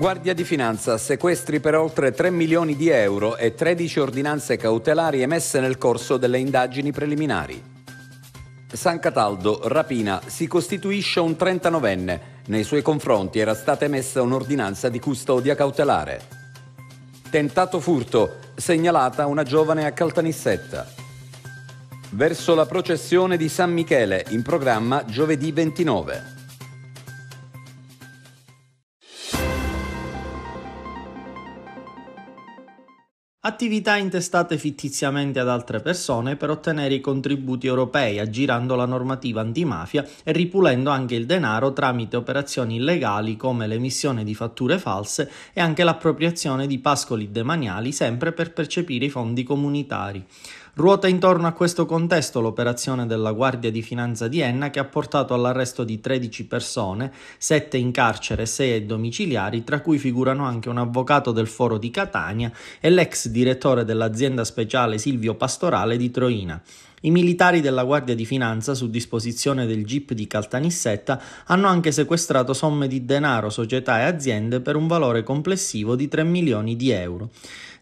Guardia di Finanza, sequestri per oltre 3 milioni di euro e 13 ordinanze cautelari emesse nel corso delle indagini preliminari. San Cataldo, rapina, si costituisce un 39enne. Nei suoi confronti era stata emessa un'ordinanza di custodia cautelare. Tentato furto, segnalata una giovane a Caltanissetta. Verso la processione di San Michele, in programma giovedì 29. Attività intestate fittiziamente ad altre persone per ottenere i contributi europei, aggirando la normativa antimafia e ripulendo anche il denaro tramite operazioni illegali come l'emissione di fatture false e anche l'appropriazione di pascoli demaniali sempre per percepire i fondi comunitari. Ruota intorno a questo contesto l'operazione della Guardia di Finanza di Enna che ha portato all'arresto di 13 persone, 7 in carcere, e 6 domiciliari, tra cui figurano anche un avvocato del foro di Catania e l'ex direttore dell'azienda speciale Silvio Pastorale di Troina. I militari della Guardia di Finanza, su disposizione del GIP di Caltanissetta, hanno anche sequestrato somme di denaro, società e aziende per un valore complessivo di 3 milioni di euro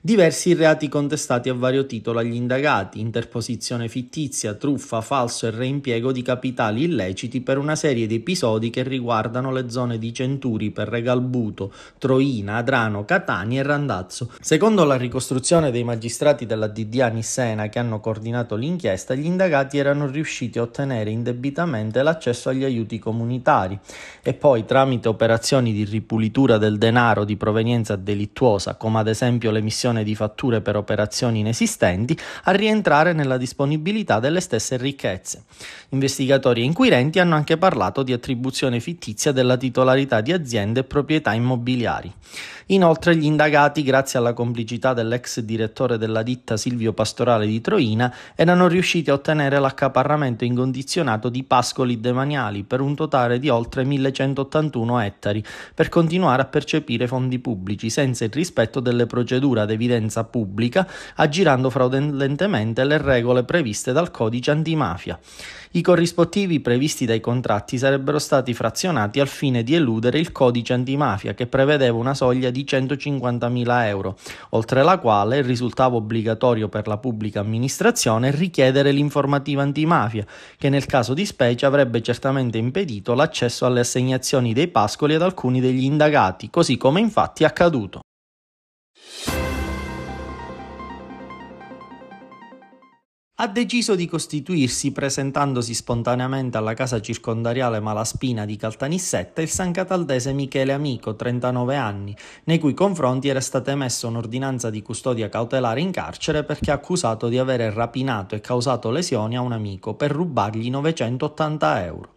diversi reati contestati a vario titolo agli indagati, interposizione fittizia, truffa, falso e reimpiego di capitali illeciti per una serie di episodi che riguardano le zone di Centuri, per Regalbuto, Troina, Adrano, Catani e Randazzo. Secondo la ricostruzione dei magistrati della DDA Nissena che hanno coordinato l'inchiesta, gli indagati erano riusciti a ottenere indebitamente l'accesso agli aiuti comunitari e poi tramite operazioni di ripulitura del denaro di provenienza delittuosa, come ad esempio l'emissione generazione di fatture per operazioni inesistenti a rientrare nella disponibilità delle stesse ricchezze. Investigatori e inquirenti hanno anche parlato di attribuzione fittizia della titolarità di aziende e proprietà immobiliari. Inoltre gli indagati, grazie alla complicità dell'ex direttore della ditta Silvio Pastorale di Troina, erano riusciti a ottenere l'accaparramento incondizionato di pascoli demaniali per un totale di oltre 1181 ettari, per continuare a percepire fondi pubblici senza il rispetto delle procedure adeguate all'evidenza pubblica, aggirando fraudolentemente le regole previste dal codice antimafia. I corrispettivi previsti dai contratti sarebbero stati frazionati al fine di eludere il codice antimafia che prevedeva una soglia di 150.000 euro, oltre la quale risultava obbligatorio per la pubblica amministrazione richiedere l'informativa antimafia, che nel caso di specie avrebbe certamente impedito l'accesso alle assegnazioni dei pascoli ad alcuni degli indagati, così come infatti è accaduto. ha deciso di costituirsi presentandosi spontaneamente alla casa circondariale Malaspina di Caltanissetta il san cataldese Michele Amico, 39 anni, nei cui confronti era stata emessa un'ordinanza di custodia cautelare in carcere perché accusato di avere rapinato e causato lesioni a un amico per rubargli 980 euro.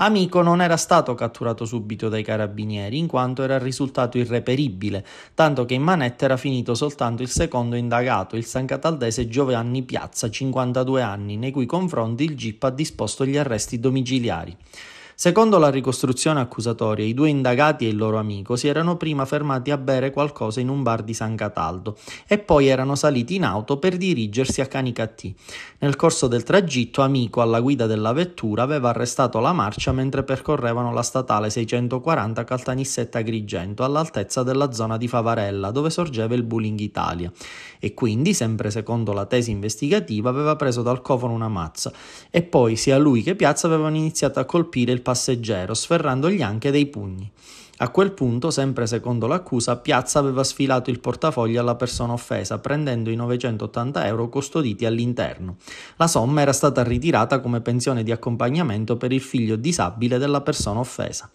Amico non era stato catturato subito dai carabinieri in quanto era risultato irreperibile, tanto che in manetta era finito soltanto il secondo indagato, il San Cataldese Giovanni Piazza, 52 anni, nei cui confronti il GIP ha disposto gli arresti domiciliari. Secondo la ricostruzione accusatoria, i due indagati e il loro amico si erano prima fermati a bere qualcosa in un bar di San Cataldo e poi erano saliti in auto per dirigersi a Canicattì. Nel corso del tragitto, amico alla guida della vettura aveva arrestato la marcia mentre percorrevano la statale 640 Caltanissetta Agrigento all'altezza della zona di Favarella dove sorgeva il Bullying Italia e quindi, sempre secondo la tesi investigativa, aveva preso dal cofano una mazza e poi sia lui che Piazza avevano iniziato a colpire il passeggero, sferrandogli anche dei pugni. A quel punto, sempre secondo l'accusa, Piazza aveva sfilato il portafoglio alla persona offesa, prendendo i 980 euro custoditi all'interno. La somma era stata ritirata come pensione di accompagnamento per il figlio disabile della persona offesa.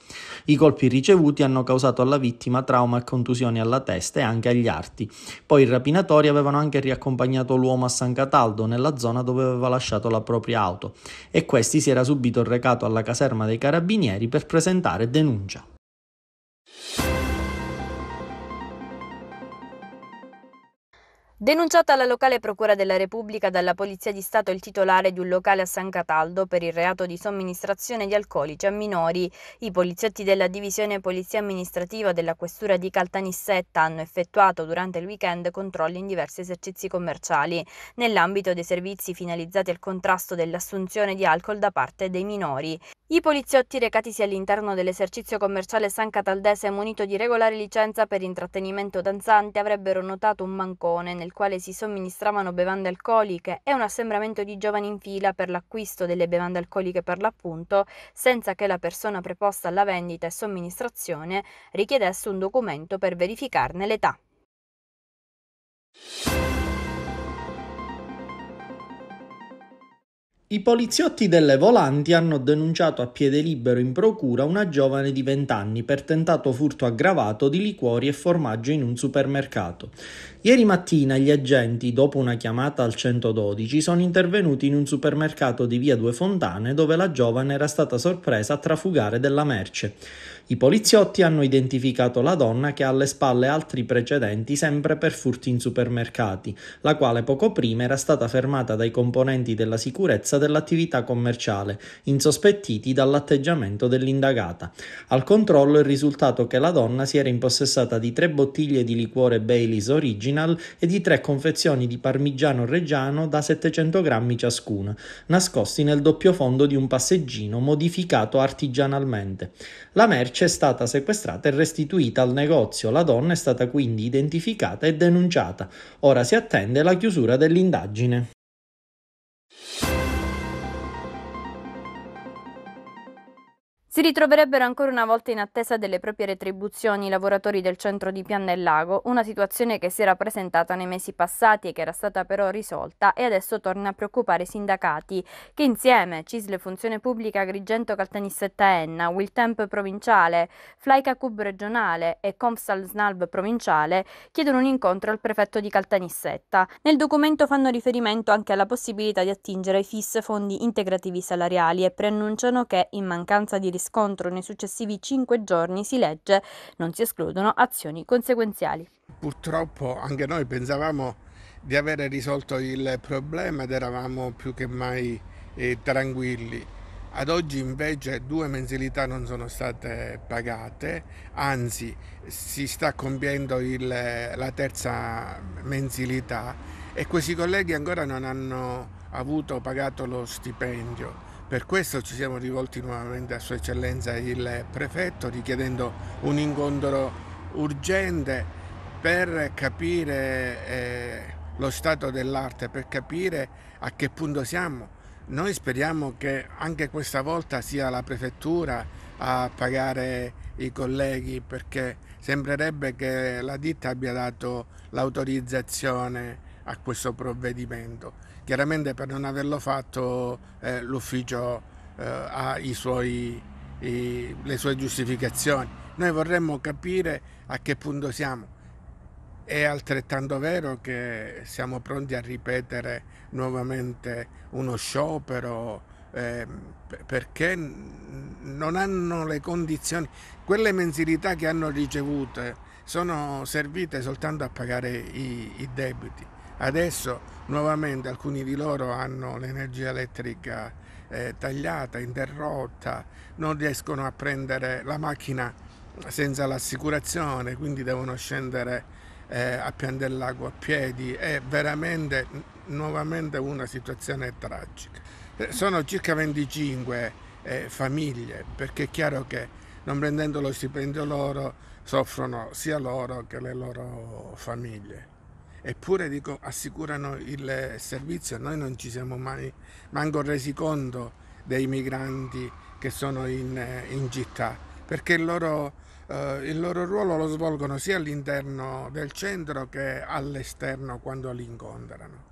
I colpi ricevuti hanno causato alla vittima trauma e contusioni alla testa e anche agli arti. Poi i rapinatori avevano anche riaccompagnato l'uomo a San Cataldo, nella zona dove aveva lasciato la propria auto, e questi si era subito recato alla caserma dei carabinieri per presentare denuncia. Denunciata alla locale Procura della Repubblica dalla Polizia di Stato il titolare di un locale a San Cataldo per il reato di somministrazione di alcolici a minori, i poliziotti della divisione Polizia Amministrativa della Questura di Caltanissetta hanno effettuato durante il weekend controlli in diversi esercizi commerciali, nell'ambito dei servizi finalizzati al contrasto dell'assunzione di alcol da parte dei minori. I poliziotti recatisi all'interno dell'esercizio commerciale San Cataldese munito di regolare licenza per intrattenimento danzante avrebbero notato un mancone nel nel quale si somministravano bevande alcoliche e un assembramento di giovani in fila per l'acquisto delle bevande alcoliche per l'appunto, senza che la persona preposta alla vendita e somministrazione richiedesse un documento per verificarne l'età. I poliziotti delle volanti hanno denunciato a piede libero in procura una giovane di 20 anni per tentato furto aggravato di liquori e formaggio in un supermercato. Ieri mattina gli agenti, dopo una chiamata al 112, sono intervenuti in un supermercato di via Due Fontane dove la giovane era stata sorpresa a trafugare della merce. I poliziotti hanno identificato la donna che ha alle spalle altri precedenti sempre per furti in supermercati, la quale poco prima era stata fermata dai componenti della sicurezza dell'attività commerciale, insospettiti dall'atteggiamento dell'indagata. Al controllo è risultato che la donna si era impossessata di tre bottiglie di liquore Baileys Original e di tre confezioni di parmigiano reggiano da 700 grammi ciascuna, nascosti nel doppio fondo di un passeggino modificato artigianalmente. La merce merce è stata sequestrata e restituita al negozio. La donna è stata quindi identificata e denunciata. Ora si attende la chiusura dell'indagine. Si ritroverebbero ancora una volta in attesa delle proprie retribuzioni i lavoratori del centro di Pian del Lago, una situazione che si era presentata nei mesi passati e che era stata però risolta e adesso torna a preoccupare i sindacati, che insieme Cisle Funzione Pubblica Agrigento Caltanissetta Enna, Wiltemp Provinciale, Flaica Cub Regionale e Confsal Snalb Provinciale chiedono un incontro al prefetto di Caltanissetta. Nel documento fanno riferimento anche alla possibilità di attingere ai FIS fondi integrativi salariali e preannunciano che, in mancanza di risorse riscontro nei successivi cinque giorni, si legge non si escludono azioni conseguenziali. Purtroppo anche noi pensavamo di avere risolto il problema ed eravamo più che mai eh, tranquilli. Ad oggi invece due mensilità non sono state pagate, anzi si sta compiendo il, la terza mensilità e questi colleghi ancora non hanno avuto pagato lo stipendio. Per questo ci siamo rivolti nuovamente a Sua Eccellenza il Prefetto richiedendo un incontro urgente per capire eh, lo stato dell'arte, per capire a che punto siamo. Noi speriamo che anche questa volta sia la Prefettura a pagare i colleghi perché sembrerebbe che la ditta abbia dato l'autorizzazione a questo provvedimento. Chiaramente per non averlo fatto eh, l'ufficio eh, ha suoi, i, le sue giustificazioni. Noi vorremmo capire a che punto siamo. È altrettanto vero che siamo pronti a ripetere nuovamente uno sciopero eh, perché non hanno le condizioni, quelle mensilità che hanno ricevuto sono servite soltanto a pagare i, i debiti. Adesso nuovamente alcuni di loro hanno l'energia elettrica eh, tagliata, interrotta, non riescono a prendere la macchina senza l'assicurazione, quindi devono scendere eh, a prendere l'acqua a piedi. È veramente nuovamente una situazione tragica. Eh, sono circa 25 eh, famiglie, perché è chiaro che non prendendo lo stipendio loro soffrono sia loro che le loro famiglie eppure dico, assicurano il servizio. Noi non ci siamo mai manco resi conto dei migranti che sono in, in città, perché il loro, eh, il loro ruolo lo svolgono sia all'interno del centro che all'esterno quando li incontrano.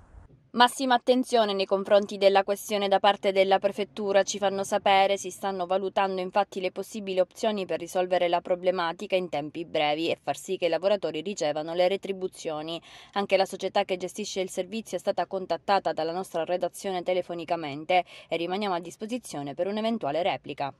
Massima attenzione nei confronti della questione da parte della Prefettura, ci fanno sapere, si stanno valutando infatti le possibili opzioni per risolvere la problematica in tempi brevi e far sì che i lavoratori ricevano le retribuzioni. Anche la società che gestisce il servizio è stata contattata dalla nostra redazione telefonicamente e rimaniamo a disposizione per un'eventuale replica.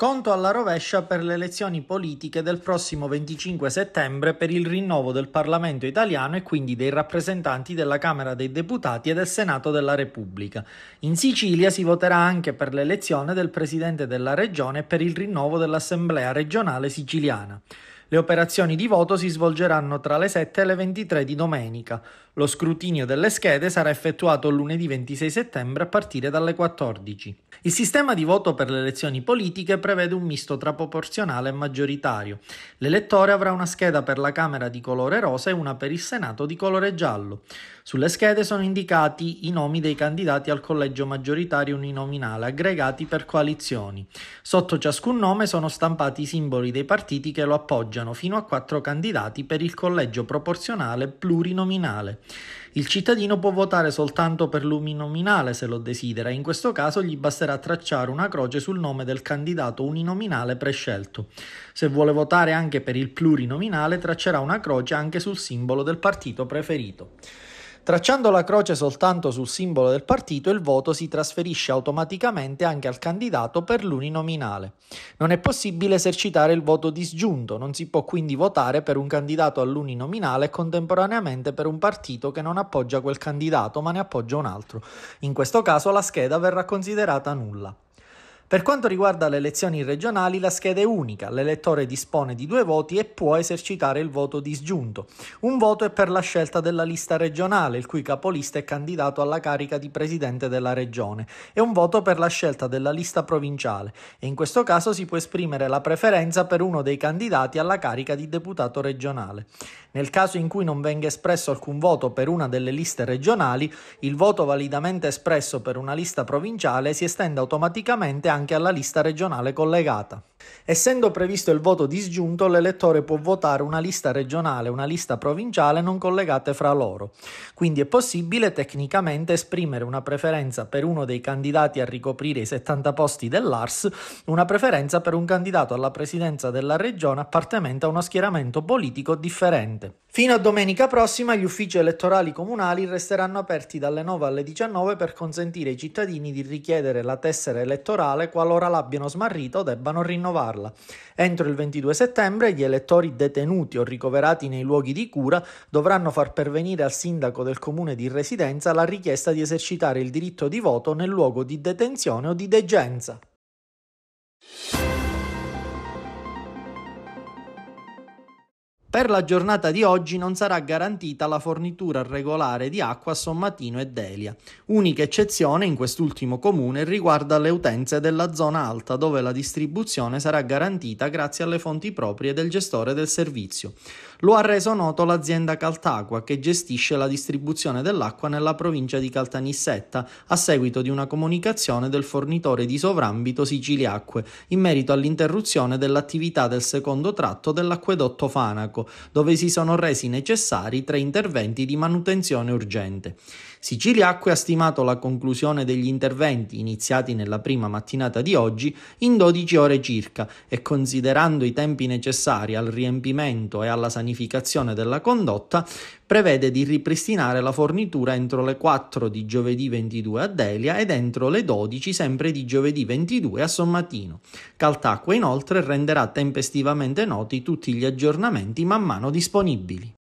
Conto alla rovescia per le elezioni politiche del prossimo 25 settembre per il rinnovo del Parlamento italiano e quindi dei rappresentanti della Camera dei Deputati e del Senato della Repubblica. In Sicilia si voterà anche per l'elezione del Presidente della Regione e per il rinnovo dell'Assemblea regionale siciliana. Le operazioni di voto si svolgeranno tra le 7 e le 23 di domenica. Lo scrutinio delle schede sarà effettuato lunedì 26 settembre a partire dalle 14. Il sistema di voto per le elezioni politiche prevede un misto tra proporzionale e maggioritario. L'elettore avrà una scheda per la Camera di colore rosa e una per il Senato di colore giallo. Sulle schede sono indicati i nomi dei candidati al collegio maggioritario uninominale, aggregati per coalizioni. Sotto ciascun nome sono stampati i simboli dei partiti che lo appoggiano, fino a quattro candidati per il collegio proporzionale plurinominale. Il cittadino può votare soltanto per l'uninominale se lo desidera, in questo caso gli basterà tracciare una croce sul nome del candidato uninominale prescelto. Se vuole votare anche per il plurinominale, traccerà una croce anche sul simbolo del partito preferito. Tracciando la croce soltanto sul simbolo del partito, il voto si trasferisce automaticamente anche al candidato per l'uninominale. Non è possibile esercitare il voto disgiunto, non si può quindi votare per un candidato all'uninominale e contemporaneamente per un partito che non appoggia quel candidato ma ne appoggia un altro. In questo caso la scheda verrà considerata nulla. Per quanto riguarda le elezioni regionali, la scheda è unica, l'elettore dispone di due voti e può esercitare il voto disgiunto. Un voto è per la scelta della lista regionale, il cui capolista è candidato alla carica di presidente della regione, e un voto per la scelta della lista provinciale, e in questo caso si può esprimere la preferenza per uno dei candidati alla carica di deputato regionale. Nel caso in cui non venga espresso alcun voto per una delle liste regionali, il voto validamente espresso per una lista provinciale si estende automaticamente anche anche alla lista regionale collegata. Essendo previsto il voto disgiunto, l'elettore può votare una lista regionale una lista provinciale non collegate fra loro. Quindi è possibile tecnicamente esprimere una preferenza per uno dei candidati a ricoprire i 70 posti dell'ARS, una preferenza per un candidato alla presidenza della regione appartenente a uno schieramento politico differente. Fino a domenica prossima gli uffici elettorali comunali resteranno aperti dalle 9 alle 19 per consentire ai cittadini di richiedere la tessera elettorale qualora l'abbiano smarrita o debbano rinnovare rinnovarla. Entro il 22 settembre gli elettori detenuti o ricoverati nei luoghi di cura dovranno far pervenire al sindaco del comune di residenza la richiesta di esercitare il diritto di voto nel luogo di detenzione o di degenza. Per la giornata di oggi non sarà garantita la fornitura regolare di acqua a Sommatino e Delia. Unica eccezione in quest'ultimo comune riguarda le utenze della zona alta dove la distribuzione sarà garantita grazie alle fonti proprie del gestore del servizio. Lo ha reso noto l'azienda Caltacqua che gestisce la distribuzione dell'acqua nella provincia di Caltanissetta a seguito di una comunicazione del fornitore di sovrambito Siciliacque in merito all'interruzione dell'attività del secondo tratto dell'acquedotto Fanaco dove si sono resi necessari tre interventi di manutenzione urgente. Siciliacque ha stimato la conclusione degli interventi iniziati nella prima mattinata di oggi in 12 ore circa e considerando i tempi necessari al riempimento e alla sanificazione della condotta, prevede di ripristinare la fornitura entro le 4 di giovedì 22 a Delia ed entro le 12 sempre di giovedì 22 a Sommatino. Caltacque inoltre renderà tempestivamente noti tutti gli aggiornamenti man mano disponibili.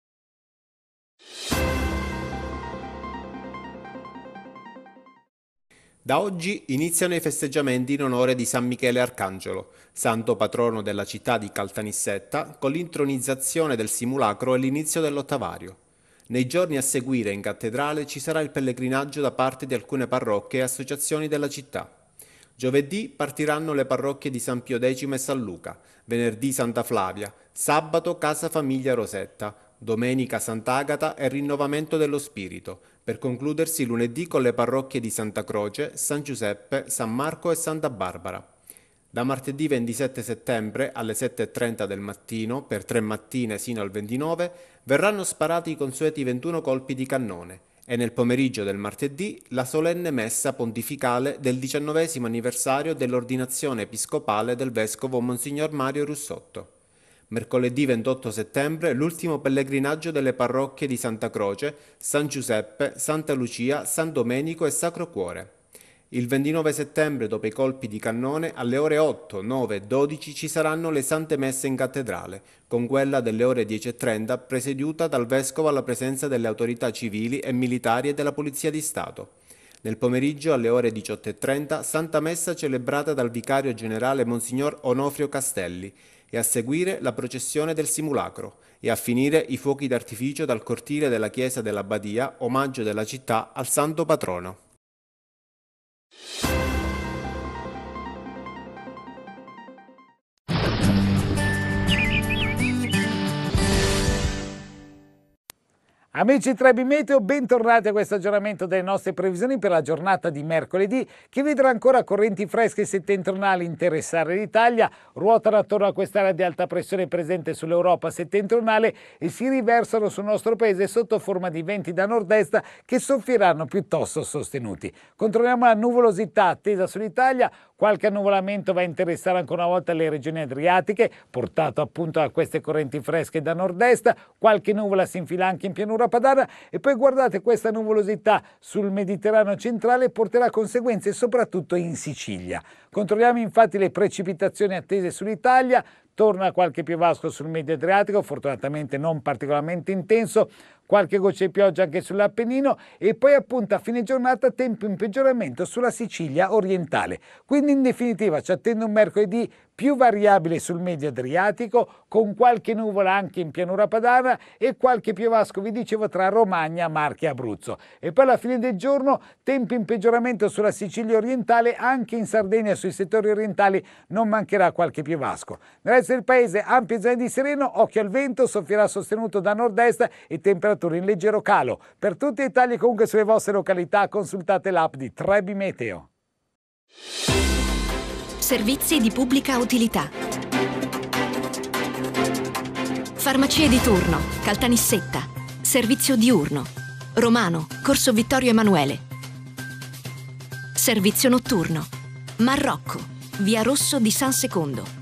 Da oggi iniziano i festeggiamenti in onore di San Michele Arcangelo, santo patrono della città di Caltanissetta, con l'intronizzazione del simulacro e l'inizio dell'ottavario. Nei giorni a seguire in cattedrale ci sarà il pellegrinaggio da parte di alcune parrocchie e associazioni della città. Giovedì partiranno le parrocchie di San Pio X e San Luca, venerdì Santa Flavia, sabato Casa Famiglia Rosetta, domenica Sant'Agata e Rinnovamento dello Spirito, per concludersi lunedì con le parrocchie di Santa Croce, San Giuseppe, San Marco e Santa Barbara. Da martedì 27 settembre alle 7.30 del mattino, per tre mattine sino al 29, verranno sparati i consueti 21 colpi di cannone e nel pomeriggio del martedì la solenne messa pontificale del diciannovesimo anniversario dell'ordinazione episcopale del vescovo Monsignor Mario Russotto. Mercoledì 28 settembre l'ultimo pellegrinaggio delle parrocchie di Santa Croce, San Giuseppe, Santa Lucia, San Domenico e Sacro Cuore. Il 29 settembre, dopo i colpi di cannone, alle ore 8, 9 e 12 ci saranno le sante messe in cattedrale, con quella delle ore 10.30 presieduta dal Vescovo alla presenza delle autorità civili e militari e della Polizia di Stato. Nel pomeriggio, alle ore 18.30, Santa Messa celebrata dal Vicario Generale Monsignor Onofrio Castelli, e a seguire la processione del simulacro e a finire i fuochi d'artificio dal cortile della chiesa dell'abbadia, omaggio della città al santo patrono. Amici 3 Meteo, bentornati a questo aggiornamento delle nostre previsioni per la giornata di mercoledì che vedrà ancora correnti fresche settentrionali interessare l'Italia, ruotano attorno a quest'area di alta pressione presente sull'Europa settentrionale e si riversano sul nostro paese sotto forma di venti da nord-est che soffieranno piuttosto sostenuti. Controlliamo la nuvolosità attesa sull'Italia, qualche annuvolamento va a interessare ancora una volta le regioni adriatiche, portato appunto a queste correnti fresche da nord-est, qualche nuvola si infila anche in pianura Padana e poi guardate questa nuvolosità sul Mediterraneo centrale porterà conseguenze soprattutto in Sicilia. Controlliamo infatti le precipitazioni attese sull'Italia, torna qualche piovasco sul medio Adriatico, fortunatamente non particolarmente intenso, qualche goccia di pioggia anche sull'Appennino e poi appunto a fine giornata tempo in peggioramento sulla Sicilia orientale. Quindi in definitiva ci attende un mercoledì più variabile sul medio adriatico, con qualche nuvola anche in pianura padana e qualche piovasco, vi dicevo, tra Romagna, Marche e Abruzzo. E poi alla fine del giorno tempi in peggioramento sulla Sicilia orientale, anche in Sardegna sui settori orientali non mancherà qualche piovasco. Nel resto del paese ampie zone di sereno, occhio al vento, soffierà sostenuto da nord-est e temperature temperature in leggero calo. Per tutti i tagli comunque sulle vostre località consultate l'app di Trebi Meteo. Servizi di pubblica utilità. Farmacie di turno, Caltanissetta, servizio diurno, Romano, Corso Vittorio Emanuele. Servizio notturno, Marrocco, Via Rosso di San Secondo.